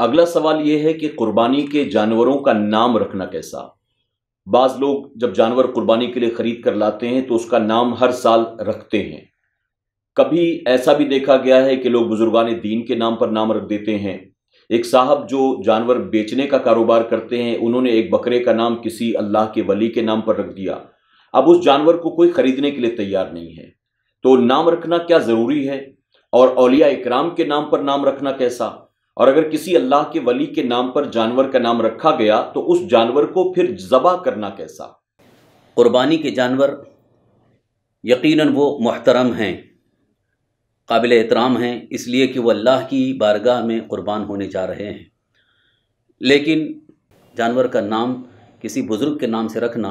अगला सवाल यह है कि कुर्बानी के जानवरों का नाम रखना कैसा बाज लोग जब जानवर कुर्बानी के लिए खरीद कर लाते हैं तो उसका नाम हर साल रखते हैं कभी ऐसा भी देखा गया है कि लोग बुजुर्गान दीन के नाम पर नाम रख देते हैं एक साहब जो जानवर बेचने का कारोबार करते हैं उन्होंने एक बकरे का नाम किसी अल्लाह के वली के नाम पर रख दिया अब उस जानवर को कोई खरीदने के लिए तैयार नहीं है तो नाम रखना क्या ज़रूरी है और अलिया इकराम के नाम पर नाम रखना कैसा और अगर किसी अल्लाह के वली के नाम पर जानवर का नाम रखा गया तो उस जानवर को फिर जबा करना कैसा क़ुरबानी के जानवर यकीनन वो मोहतरम हैं काबिल एहतराम हैं इसलिए कि वो अल्लाह की बारगाह में क़ुरबान होने जा रहे हैं लेकिन जानवर का नाम किसी बुज़ुर्ग के नाम से रखना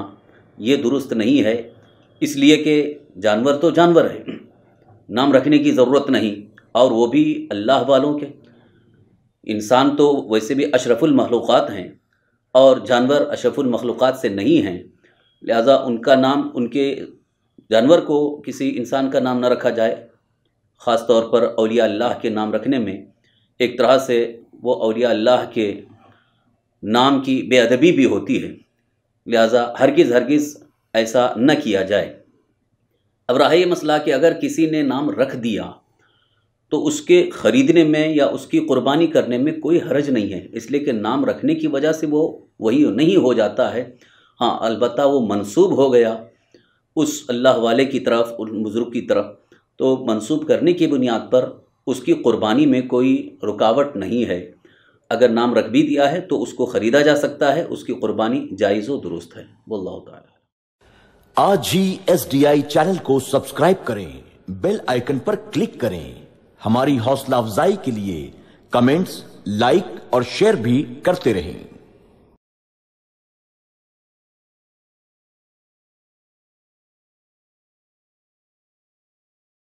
ये दुरुस्त नहीं है इसलिए कि जानवर तो जानवर है नाम रखने की ज़रूरत नहीं और वो भी अल्लाह वालों के इंसान तो वैसे भी अशरफुल अशरफुलमखलूक़ हैं और जानवर अशरफुल अशरफुलमखलूक़ से नहीं हैं लिहाजा उनका नाम उनके जानवर को किसी इंसान का नाम न रखा जाए ख़ास तौर पर अलिया अल्लाह के नाम रखने में एक तरह से वो अलिया अल्लाह के नाम की बेअदबी भी होती है लिहाजा हरगिज़ हरगिज़ ऐसा न किया जाए अब रहा यह मसला कि अगर किसी ने नाम रख दिया तो उसके ख़रीदने में या उसकी क़ुरबानी करने में कोई हरज नहीं है इसलिए कि नाम रखने की वजह से वो वही नहीं हो जाता है हाँ अलबत् वो मनसूब हो गया उस अल्लाह वाले की तरफ उन बुज़ुर्ग की तरफ तो मनसूब करने की बुनियाद पर उसकी क़ुरबानी में कोई रुकावट नहीं है अगर नाम रख भी दिया है तो उसको ख़रीदा जा सकता है उसकी क़ुरबानी जायज़ व दुरुस्त है वल्ला आज ही एस चैनल को सब्सक्राइब करें बेल आइकन पर क्लिक करें हमारी हौसला अफजाई के लिए कमेंट्स लाइक और शेयर भी करते रहें